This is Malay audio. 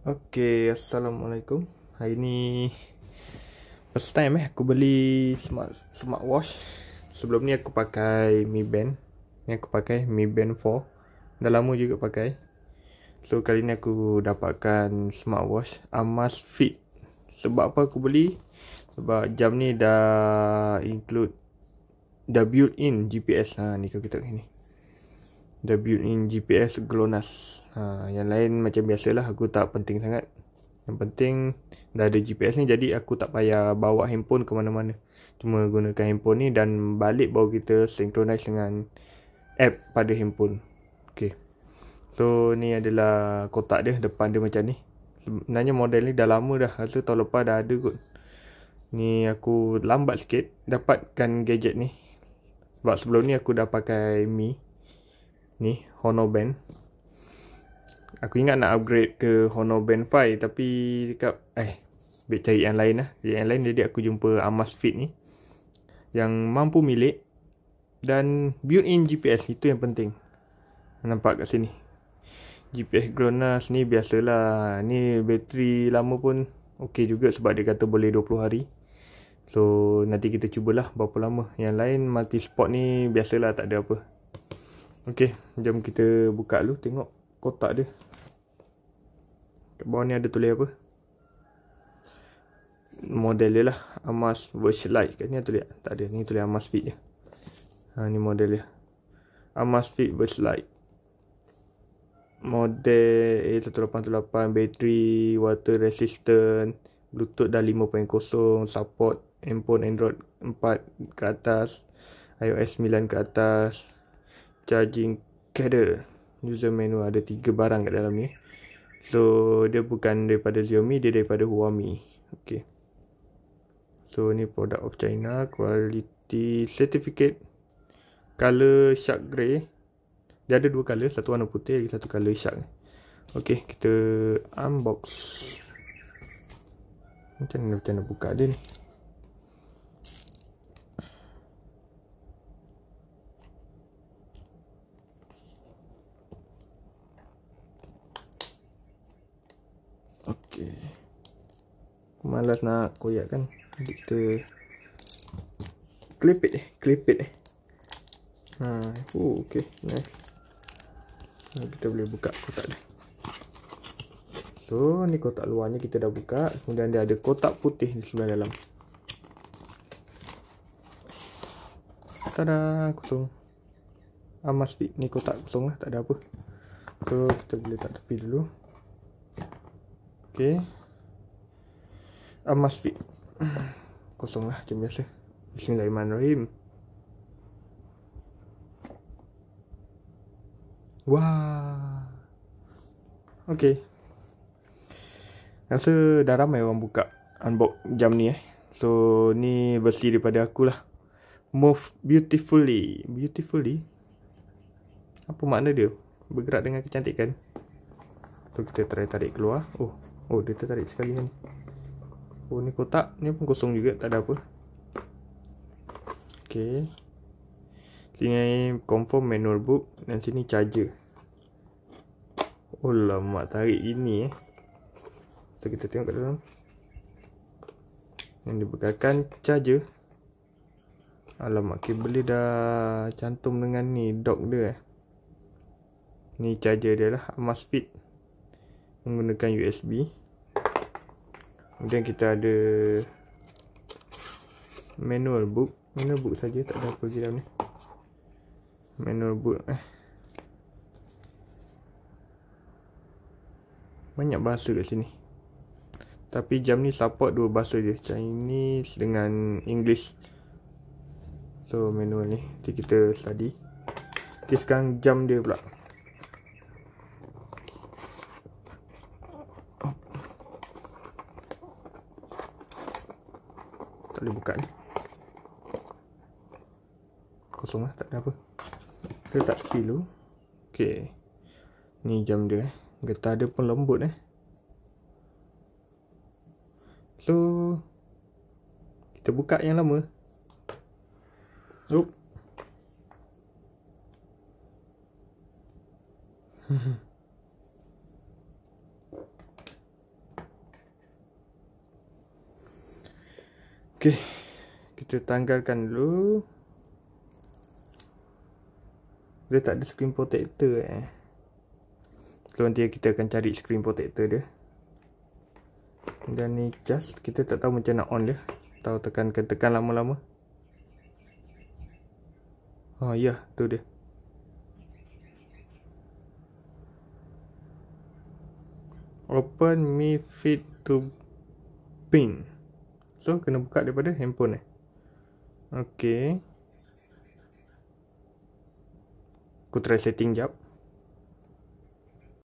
Okay, Assalamualaikum Hari ini First time eh aku beli smart watch. Sebelum ni aku pakai Mi Band Ni aku pakai Mi Band 4 Dah lama juga pakai So kali ni aku dapatkan smart watch Amazfit. Sebab apa aku beli? Sebab jam ni dah include Dah built in GPS Ha ni kau kita ni debut in GPS GLONASS ha, Yang lain macam biasalah aku tak penting sangat Yang penting dah ada GPS ni jadi aku tak payah bawa handphone ke mana-mana Cuma gunakan handphone ni dan balik bawa kita synchronize dengan app pada handphone Okay So ni adalah kotak dia depan dia macam ni Sebenarnya model ni dah lama dah rasa tahun lepas dah ada kot Ni aku lambat sikit dapatkan gadget ni Sebab sebelum ni aku dah pakai Mi ni Honor Band Aku ingat nak upgrade ke Honor Band 5 Tapi dekat Eh Baik cari yang lain lah Cari yang lain jadi aku jumpa Amas Fit ni Yang mampu milik Dan built in GPS Itu yang penting Nampak kat sini GPS GLONASS ni biasalah Ni bateri lama pun Okay juga sebab dia kata boleh 20 hari So nanti kita cubalah berapa lama Yang lain multi spot ni biasalah tak ada apa Okey, jom kita buka dulu tengok kotak dia. Kat bawah ni ada tulis apa? Model dia lah, Amas Verge Lite. Kat ni ada tulis. Tak ada, ni tulis Amas Fit je. Ha ni model dia. Amas Fit Verge Lite. Model A188 Battery Water Resistant Bluetooth dah 5.0 Support Handphone Android 4 ke atas iOS 9 ke atas charging cradle user manual ada tiga barang kat dalam ni so dia bukan daripada Xiaomi dia daripada Huawei okey so ni product of China quality certificate color shark grey dia ada dua color satu warna putih lagi satu color shark okey kita unbox macam mana, macam buka dia ni Okey. Malas nak koyak kan. Jadi kita clip it, clip it. Ha, oh okey, nice. Nah, kita boleh buka kotak dah. So, ni kotak luarnya kita dah buka, kemudian dia ada kotak putih di sebelah dalam. Tada, kosong. Amas ni kotak kosong lah, tak ada apa. So, kita boleh tak tepi dulu. Okey, Amas ah, fit Kosong lah macam biasa Bismillahirrahmanirrahim Wah okey. Rasa dah ramai orang buka Unbox jam ni eh So ni versi daripada aku lah. Move beautifully Beautifully Apa makna dia? Bergerak dengan kecantikan So kita try tarik keluar Oh Oh dia tertarik sekali kan Oh ni kotak Ni pun kosong juga Tak ada apa Okay Sini confirm manual book Dan sini charger Oh lama tarik ini eh So kita tengok kat dalam Yang dibekalkan charger Alamak kabel dia dah cantum dengan ni dock dia eh Ni charger dia lah Amazfit menggunakan USB kemudian kita ada manual book manual book saja tak ada apa lagi dalam ni manual book eh banyak bahasa kat sini tapi jam ni support dua bahasa je Chinese dengan English so manual ni Jadi kita study ok sekarang jam dia pula Tak boleh buka ni Kosong lah, tak ada apa Kita tak feel dulu Okay Ni jam dia eh Getah dia pun lembut eh So Kita buka yang lama Oop Hmm Okey. Kita tanggalkan dulu. Dia tak ada screen protector eh. So nanti kita akan cari screen protector dia. Dan ni just kita tak tahu macam nak on dia. Tahu tekan tekankan tekan lama-lama. Oh ya, yeah, tu dia. Open me Fit to Pin. So kena buka daripada handphone eh. Okey. Aku try setting jap.